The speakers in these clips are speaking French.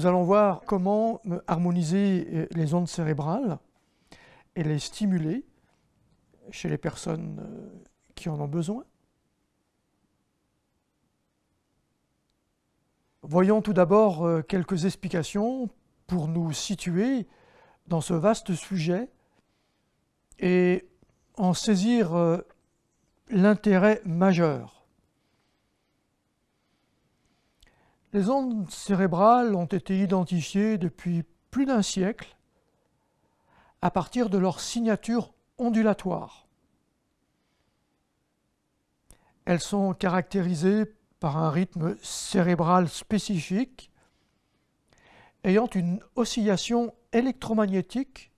Nous allons voir comment euh, harmoniser euh, les ondes cérébrales et les stimuler chez les personnes euh, qui en ont besoin. Voyons tout d'abord quelques explications pour nous situer dans ce vaste sujet et en saisir l'intérêt majeur. Les ondes cérébrales ont été identifiées depuis plus d'un siècle à partir de leur signature ondulatoire. Elles sont caractérisées par un rythme cérébral spécifique ayant une oscillation électromagnétique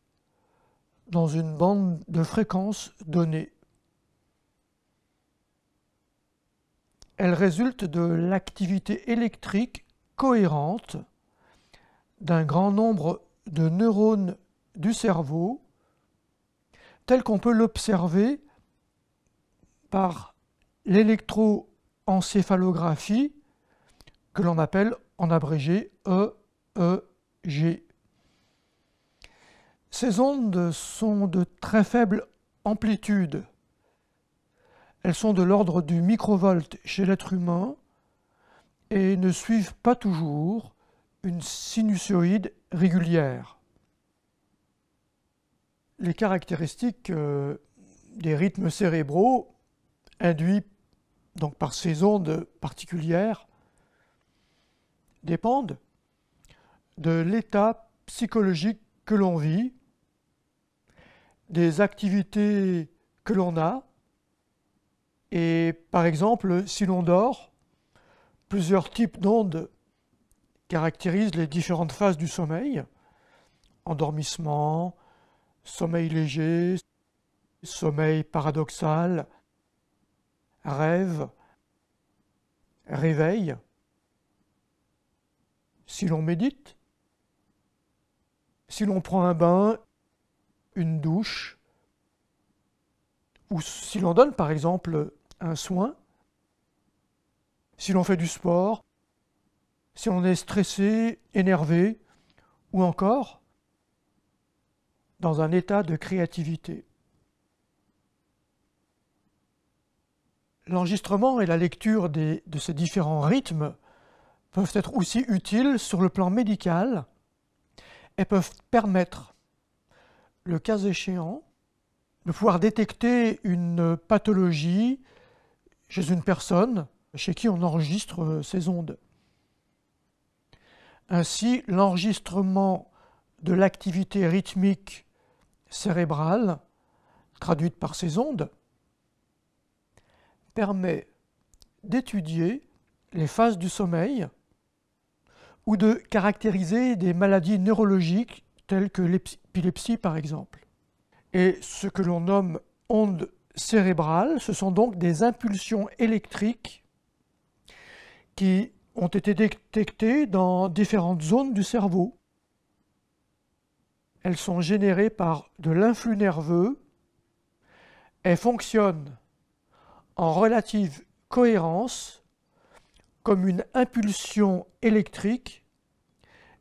dans une bande de fréquences donnée. Elle résulte de l'activité électrique cohérente d'un grand nombre de neurones du cerveau, tel qu'on peut l'observer par l'électroencéphalographie, que l'on appelle en abrégé EEG. Ces ondes sont de très faible amplitude, elles sont de l'ordre du microvolt chez l'être humain et ne suivent pas toujours une sinusoïde régulière. Les caractéristiques euh, des rythmes cérébraux induits donc par ces ondes particulières dépendent de l'état psychologique que l'on vit, des activités que l'on a et par exemple, si l'on dort, plusieurs types d'ondes caractérisent les différentes phases du sommeil. Endormissement, sommeil léger, sommeil paradoxal, rêve, réveil. Si l'on médite, si l'on prend un bain, une douche, ou si l'on donne par exemple un soin, si l'on fait du sport, si l'on est stressé, énervé, ou encore dans un état de créativité. L'enregistrement et la lecture de ces différents rythmes peuvent être aussi utiles sur le plan médical et peuvent permettre, le cas échéant, de pouvoir détecter une pathologie chez une personne chez qui on enregistre euh, ces ondes. Ainsi, l'enregistrement de l'activité rythmique cérébrale, traduite par ces ondes, permet d'étudier les phases du sommeil ou de caractériser des maladies neurologiques telles que l'épilepsie par exemple. Et ce que l'on nomme ondes cérébrales, ce sont donc des impulsions électriques qui ont été détectées dans différentes zones du cerveau. Elles sont générées par de l'influx nerveux et fonctionnent en relative cohérence comme une impulsion électrique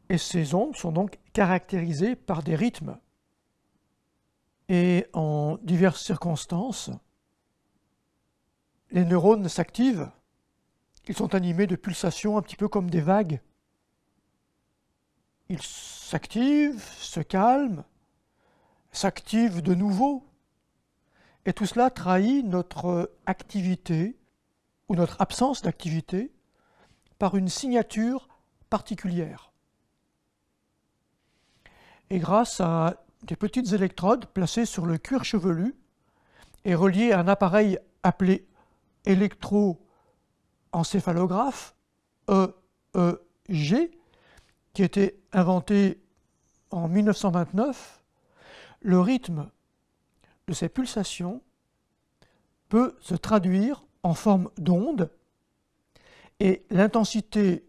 et ces ondes sont donc caractérisées par des rythmes et en diverses circonstances, les neurones s'activent, ils sont animés de pulsations un petit peu comme des vagues. Ils s'activent, se calment, s'activent de nouveau. Et tout cela trahit notre activité ou notre absence d'activité par une signature particulière. Et grâce à des petites électrodes placées sur le cuir chevelu et reliées à un appareil appelé électroencéphalographe, EEG, qui était inventé en 1929. Le rythme de ces pulsations peut se traduire en forme d'onde et l'intensité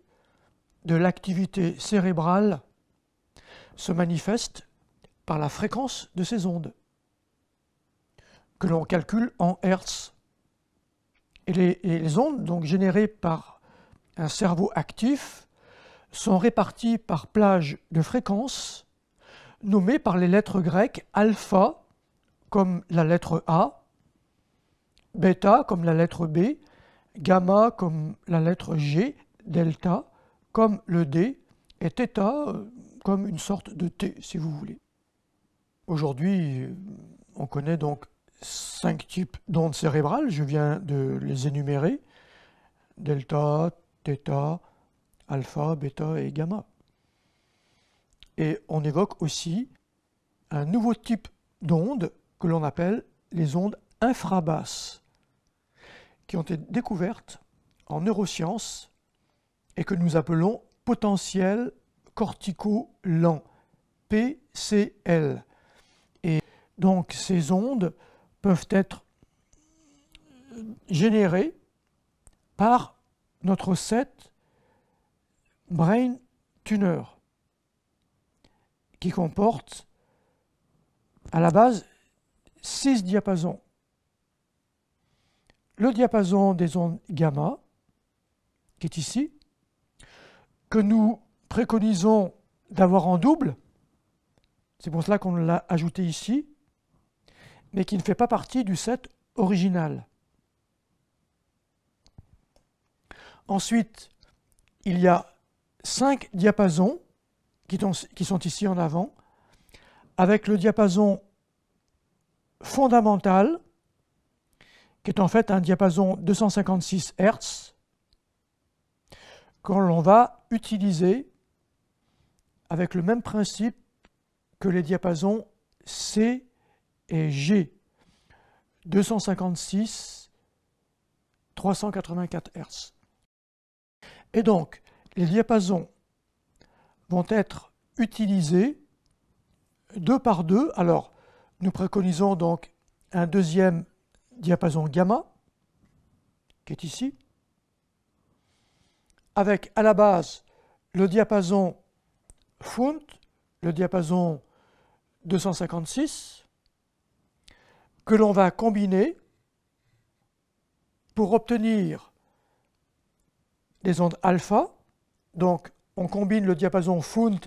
de l'activité cérébrale se manifeste par la fréquence de ces ondes, que l'on calcule en Hertz. Et les, ondes donc générées par un cerveau actif sont réparties par plage de fréquences nommées par les lettres grecques alpha, comme la lettre A, bêta comme la lettre B, gamma comme la lettre G, delta comme le D, et θ euh, comme une sorte de T, si vous voulez. Aujourd'hui, on connaît donc cinq types d'ondes cérébrales, je viens de les énumérer, delta, theta, alpha, bêta et gamma. Et on évoque aussi un nouveau type d'ondes que l'on appelle les ondes infrabasses, qui ont été découvertes en neurosciences et que nous appelons potentiels cortico lent, PCL donc ces ondes peuvent être générées par notre set Brain Tuner qui comporte à la base 6 diapasons. Le diapason des ondes gamma, qui est ici, que nous préconisons d'avoir en double, c'est pour cela qu'on l'a ajouté ici, mais qui ne fait pas partie du set original. Ensuite, il y a cinq diapasons qui sont ici en avant, avec le diapason fondamental, qui est en fait un diapason 256 Hz, que l'on va utiliser avec le même principe que les diapasons C et G 256 384 Hz. Et donc, les diapasons vont être utilisés deux par deux. Alors, nous préconisons donc un deuxième diapason gamma, qui est ici, avec à la base le diapason Funt, le diapason 256, que l'on va combiner pour obtenir des ondes alpha. Donc on combine le diapason Fount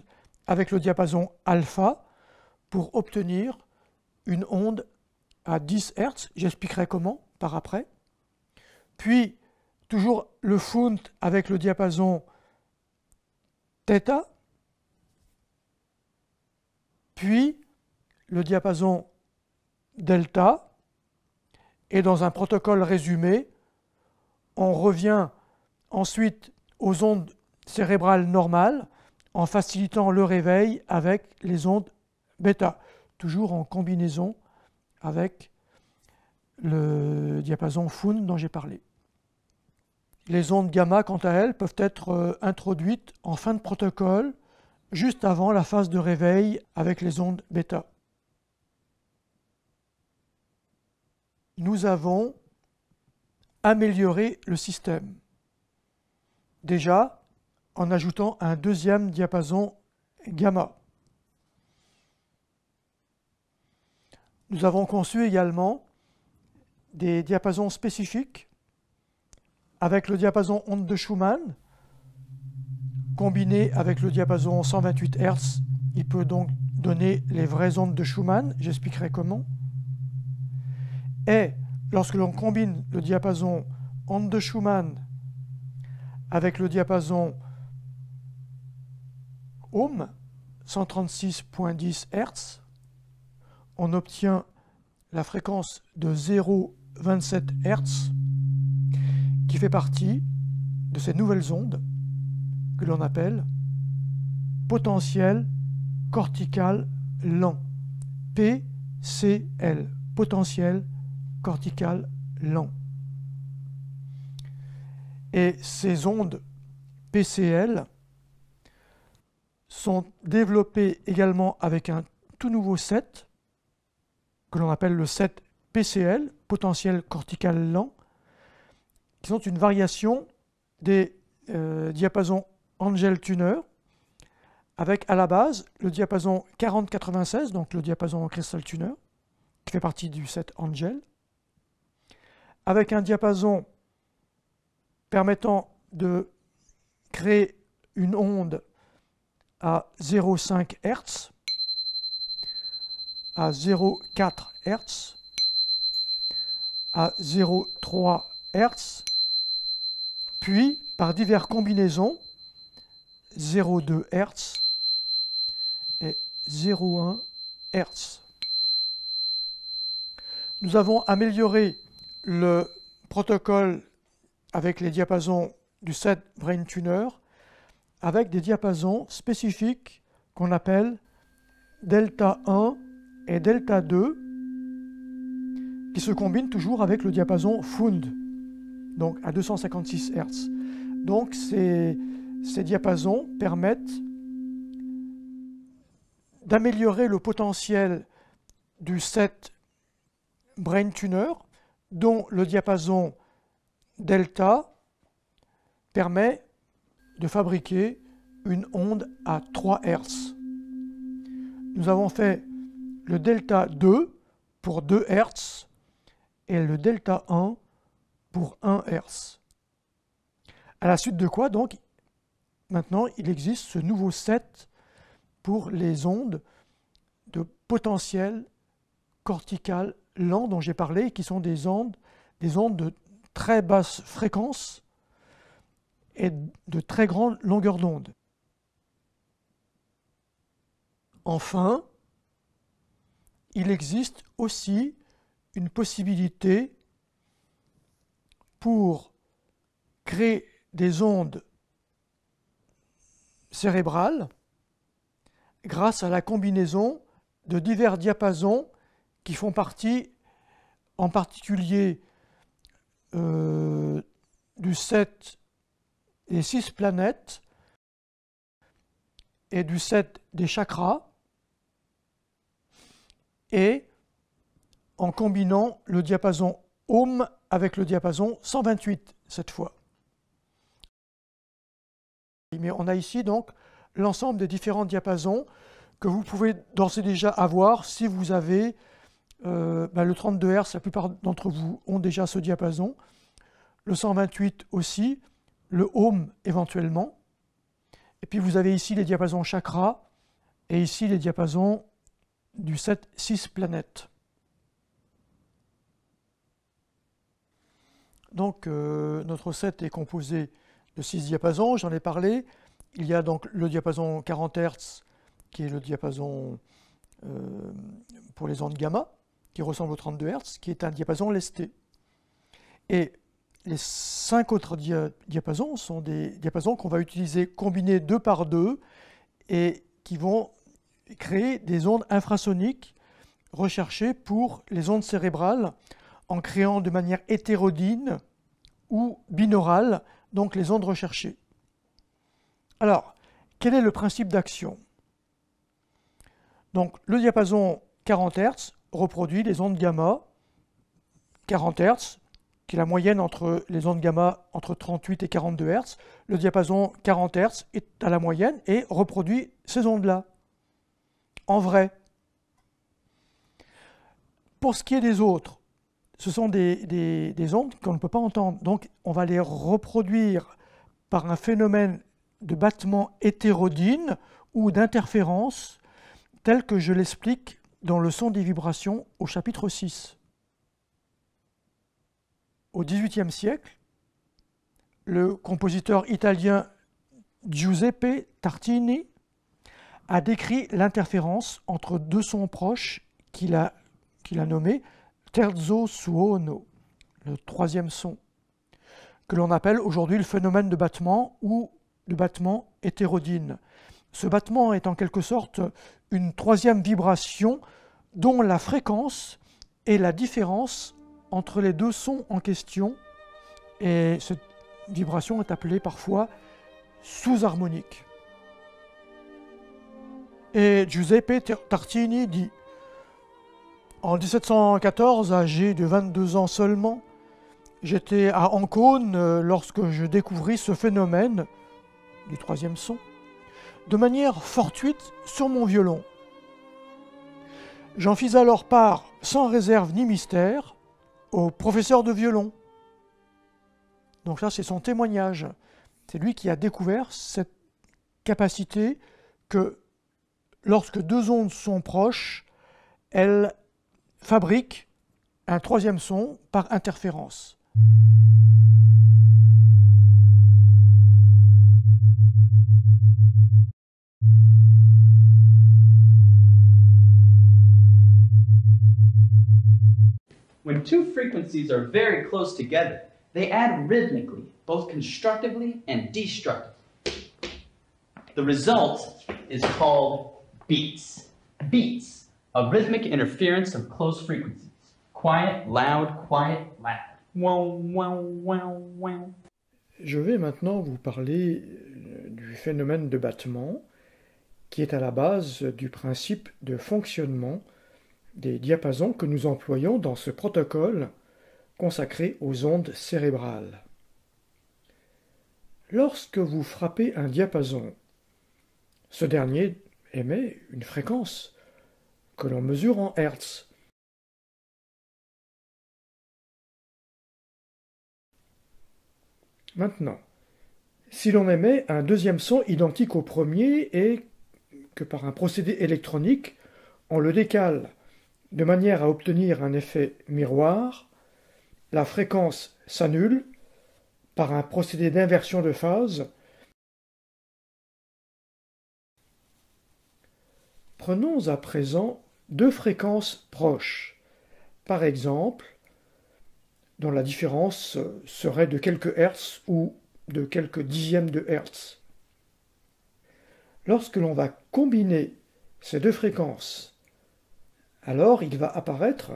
avec le diapason alpha pour obtenir une onde à 10 Hz. J'expliquerai comment par après. Puis toujours le Fount avec le diapason θ. Puis le diapason delta, et dans un protocole résumé, on revient ensuite aux ondes cérébrales normales en facilitant le réveil avec les ondes bêta, toujours en combinaison avec le diapason FUN dont j'ai parlé. Les ondes gamma, quant à elles, peuvent être euh, introduites en fin de protocole, juste avant la phase de réveil avec les ondes bêta. nous avons amélioré le système. Déjà, en ajoutant un deuxième diapason gamma. Nous avons conçu également des diapasons spécifiques avec le diapason onde de Schumann combiné avec le diapason 128 Hz. Il peut donc donner les vraies ondes de Schumann. J'expliquerai comment. Et lorsque l'on combine le diapason onde Schumann avec le diapason ohm, 136.10 Hz, on obtient la fréquence de 0,27 Hz qui fait partie de ces nouvelles ondes que l'on appelle potentiel cortical lent, PCL, potentiel cortical lent. Et ces ondes PCL sont développées également avec un tout nouveau set que l'on appelle le set PCL, potentiel cortical lent, qui sont une variation des euh, diapasons Angel Tuner avec à la base le diapason 4096, donc le diapason cristal Tuner, qui fait partie du set Angel, avec un diapason permettant de créer une onde à 0,5 Hz, à 0,4 Hz, à 0,3 Hz, puis par diverses combinaisons 0,2 Hz et 0,1 Hz. Nous avons amélioré le protocole avec les diapasons du set Brain Tuner, avec des diapasons spécifiques qu'on appelle delta 1 et delta 2, qui se combinent toujours avec le diapason Fund, donc à 256 Hz. Donc ces, ces diapasons permettent d'améliorer le potentiel du set Brain Tuner dont le diapason delta permet de fabriquer une onde à 3 Hz. Nous avons fait le delta 2 pour 2 Hz et le delta 1 pour 1 Hz. À la suite de quoi, donc, maintenant, il existe ce nouveau set pour les ondes de potentiel cortical l'onde dont j'ai parlé, qui sont des ondes, des ondes de très basse fréquence et de très grande longueur d'onde. Enfin, il existe aussi une possibilité pour créer des ondes cérébrales grâce à la combinaison de divers diapasons qui font partie en particulier euh, du 7 des 6 planètes et du 7 des chakras et en combinant le diapason ohm avec le diapason 128 cette fois. Mais on a ici donc l'ensemble des différents diapasons que vous pouvez d'ores et déjà avoir si vous avez euh, bah, le 32Hz, la plupart d'entre vous ont déjà ce diapason. Le 128 aussi, le ohm éventuellement. Et puis vous avez ici les diapasons chakra et ici les diapasons du 7-6 planètes. Donc euh, notre set est composé de 6 diapasons, j'en ai parlé. Il y a donc le diapason 40 Hz qui est le diapason euh, pour les ondes gamma qui ressemble au 32 Hz, qui est un diapason lesté. Et les cinq autres diapasons sont des diapasons qu'on va utiliser combinés deux par deux et qui vont créer des ondes infrasoniques recherchées pour les ondes cérébrales en créant de manière hétérodyne ou binaurale donc les ondes recherchées. Alors, quel est le principe d'action Donc le diapason 40 Hz reproduit les ondes gamma 40 Hz, qui est la moyenne entre les ondes gamma entre 38 et 42 Hz. Le diapason 40 Hz est à la moyenne et reproduit ces ondes-là, en vrai. Pour ce qui est des autres, ce sont des, des ondes qu'on ne peut pas entendre. Donc on va les reproduire par un phénomène de battement hétérodyne ou d'interférence tel que je l'explique dans le son des vibrations au chapitre 6. Au XVIIIe siècle, le compositeur italien Giuseppe Tartini a décrit l'interférence entre deux sons proches qu'il a, nommés nommé terzo suono, le troisième son, que l'on appelle aujourd'hui le phénomène de battement ou de battement hétérodyne. Ce battement est en quelque sorte une troisième vibration dont la fréquence est la différence entre les deux sons en question, et cette vibration est appelée parfois sous-harmonique. Et Giuseppe Tartini dit En 1714, âgé de 22 ans seulement, j'étais à Ancône euh, lorsque je découvris ce phénomène du troisième son de manière fortuite sur mon violon. J'en fis alors part, sans réserve ni mystère, au professeur de violon. Donc ça, c'est son témoignage. C'est lui qui a découvert cette capacité que lorsque deux ondes sont proches, elles fabriquent un troisième son par interférence. When two frequencies are very close together, they add rhythmically, both constructively and destructively. The result is called beats. Beats, a rhythmic interference of close frequencies. Quiet, loud, quiet, loud. Wow, wow, wow, wow. Je vais maintenant vous parler euh, du phénomène de battement, qui est à la base du principe de fonctionnement des diapasons que nous employons dans ce protocole consacré aux ondes cérébrales. Lorsque vous frappez un diapason, ce dernier émet une fréquence que l'on mesure en Hertz. Maintenant, si l'on émet un deuxième son identique au premier et que par un procédé électronique, on le décale de manière à obtenir un effet miroir, la fréquence s'annule par un procédé d'inversion de phase. Prenons à présent deux fréquences proches, par exemple, dont la différence serait de quelques hertz ou de quelques dixièmes de hertz. Lorsque l'on va combiner ces deux fréquences alors il va apparaître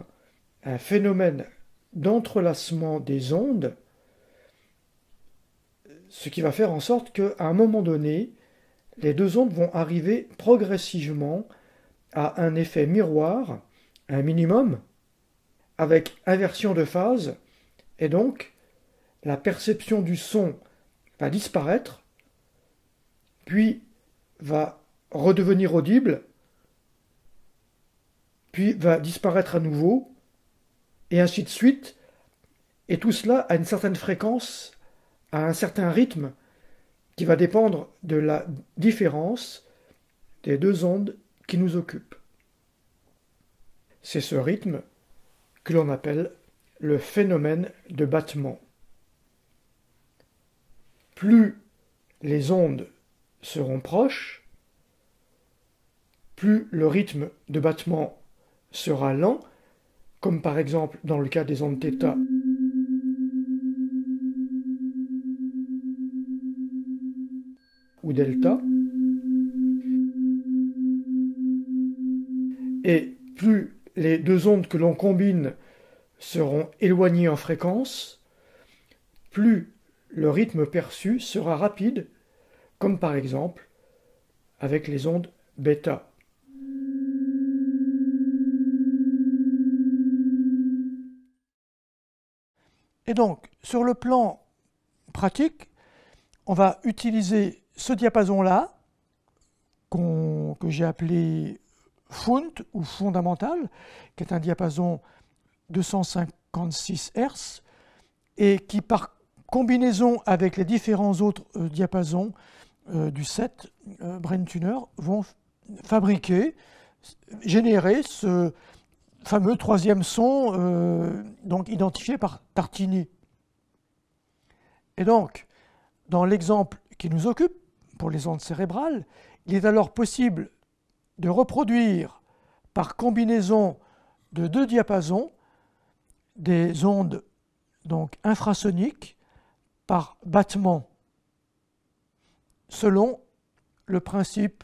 un phénomène d'entrelacement des ondes, ce qui va faire en sorte qu'à un moment donné, les deux ondes vont arriver progressivement à un effet miroir, un minimum, avec inversion de phase, et donc la perception du son va disparaître, puis va redevenir audible va disparaître à nouveau, et ainsi de suite, et tout cela à une certaine fréquence, à un certain rythme, qui va dépendre de la différence des deux ondes qui nous occupent. C'est ce rythme que l'on appelle le phénomène de battement. Plus les ondes seront proches, plus le rythme de battement sera lent, comme par exemple dans le cas des ondes θ. ou delta. Et plus les deux ondes que l'on combine seront éloignées en fréquence, plus le rythme perçu sera rapide, comme par exemple avec les ondes bêta. Et donc, sur le plan pratique, on va utiliser ce diapason-là, que j'ai appelé FUNT ou fondamental, qui est un diapason 256 Hz, et qui par combinaison avec les différents autres euh, diapasons euh, du set euh, Tuner vont fabriquer, générer ce, fameux troisième son, euh, donc identifié par Tartini. Et donc, dans l'exemple qui nous occupe, pour les ondes cérébrales, il est alors possible de reproduire par combinaison de deux diapasons des ondes donc infrasoniques par battement selon le principe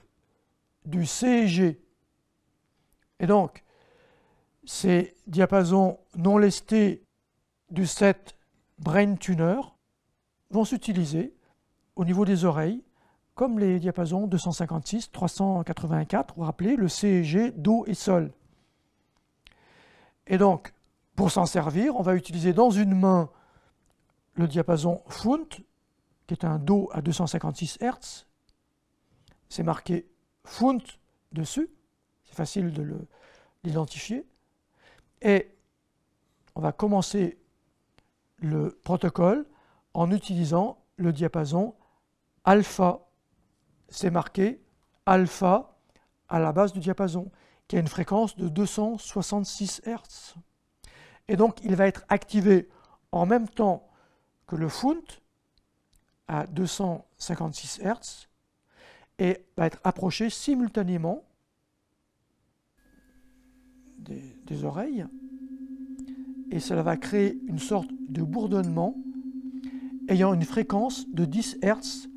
du CEG. Et donc, ces diapasons non lestés du set Brain Tuner vont s'utiliser au niveau des oreilles comme les diapasons 256, 384, vous rappelez, le CEG, Do et Sol. Et donc, pour s'en servir, on va utiliser dans une main le diapason Funt, qui est un Do à 256 Hz. C'est marqué Funt dessus, c'est facile de l'identifier. Et on va commencer le protocole en utilisant le diapason alpha. C'est marqué alpha à la base du diapason, qui a une fréquence de 266 Hz. Et donc, il va être activé en même temps que le FUNT à 256 Hz et va être approché simultanément des des oreilles et cela va créer une sorte de bourdonnement ayant une fréquence de 10 Hz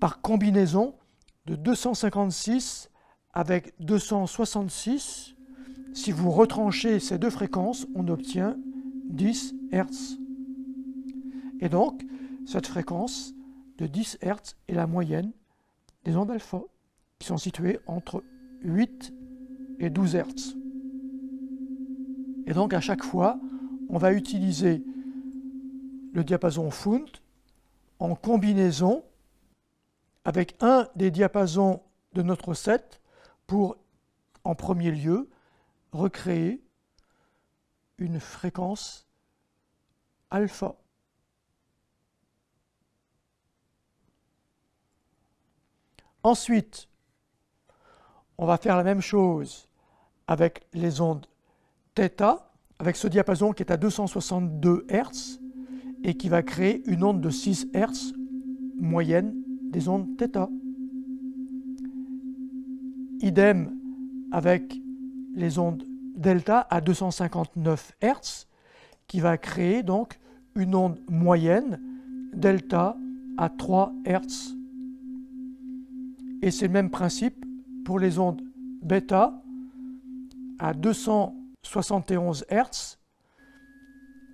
par combinaison de 256 avec 266. Si vous retranchez ces deux fréquences, on obtient 10 Hz. Et donc, cette fréquence de 10 Hz est la moyenne des ondes alpha, qui sont situées entre 8 et 12 Hz. Et donc à chaque fois, on va utiliser le diapason found en combinaison avec un des diapasons de notre set pour, en premier lieu, recréer une fréquence alpha. Ensuite, on va faire la même chose avec les ondes Theta avec ce diapason qui est à 262 Hz et qui va créer une onde de 6 Hz moyenne des ondes θ. Idem avec les ondes delta à 259 Hz qui va créer donc une onde moyenne delta à 3 Hz. Et c'est le même principe pour les ondes bêta à 200 71 Hz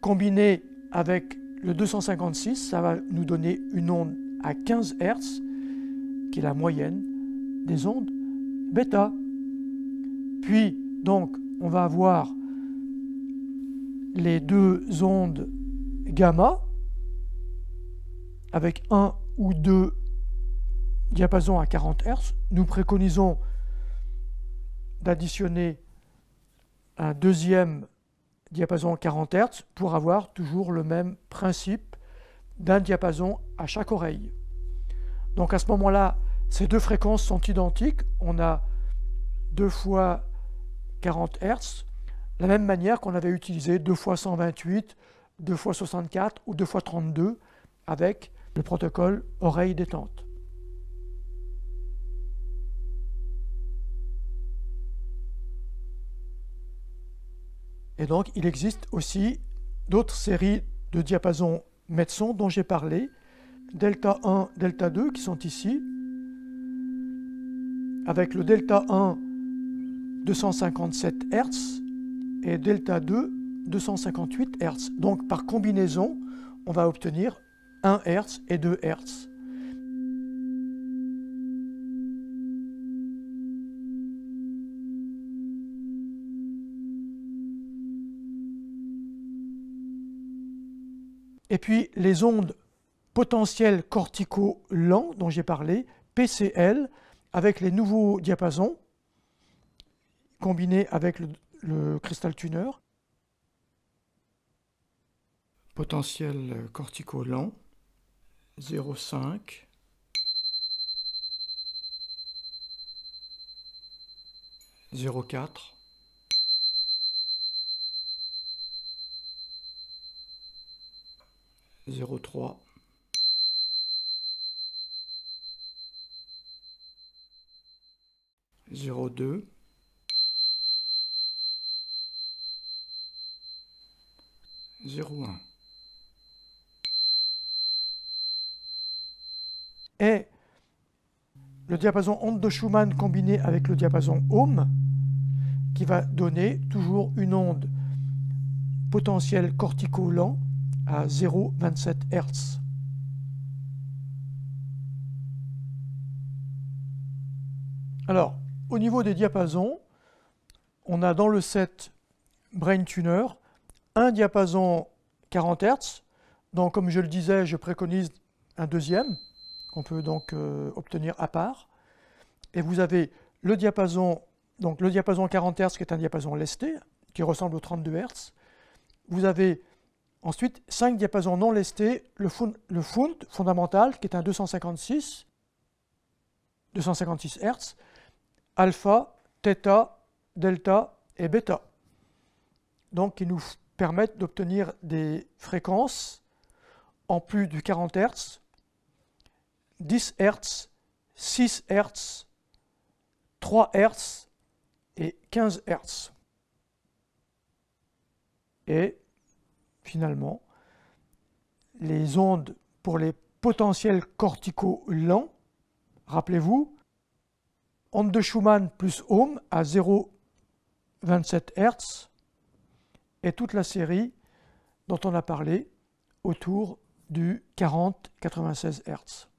combiné avec le 256, ça va nous donner une onde à 15 Hz qui est la moyenne des ondes bêta. Puis donc on va avoir les deux ondes gamma avec un ou deux diapasons à 40 Hz. Nous préconisons d'additionner un deuxième diapason 40 Hz pour avoir toujours le même principe d'un diapason à chaque oreille. Donc à ce moment-là, ces deux fréquences sont identiques. On a deux fois 40 Hz, la même manière qu'on avait utilisé 2 fois 128, 2 fois 64 ou 2 fois 32 avec le protocole oreille détente. Et donc, il existe aussi d'autres séries de diapasons médecins dont j'ai parlé, delta 1, delta 2, qui sont ici, avec le delta 1 257 Hz et delta 2 258 Hz. Donc par combinaison, on va obtenir 1 Hz et 2 Hz. Et puis les ondes potentielles cortico lents dont j'ai parlé, PCL, avec les nouveaux diapasons combinés avec le, cristal tuner. Potentiel cortico lent, 0,5. 0,4 03 02 01 Et le diapason onde de Schumann combiné avec le diapason ohm qui va donner toujours une onde potentielle cortico-lent à 0,27 Hz. Alors, au niveau des diapasons, on a dans le set Brain Tuner un diapason 40 Hz. Donc, comme je le disais, je préconise un deuxième qu'on peut donc euh, obtenir à part. Et vous avez le diapason, donc le diapason 40 Hz qui est un diapason lesté, qui ressemble au 32 Hz. Vous avez Ensuite, 5 diapasons non lestés, le, fond le fondamental, qui est un 256, 256 Hz, alpha, Theta, delta et bêta. Donc, qui nous permettent d'obtenir des fréquences en plus du 40 Hz, 10 Hz, 6 Hz, 3 Hz et 15 Hz. Et finalement, les ondes pour les potentiels corticaux lents, rappelez-vous, onde de Schumann plus ohm à 0,27 Hz et toute la série dont on a parlé autour du 40-96 Hz.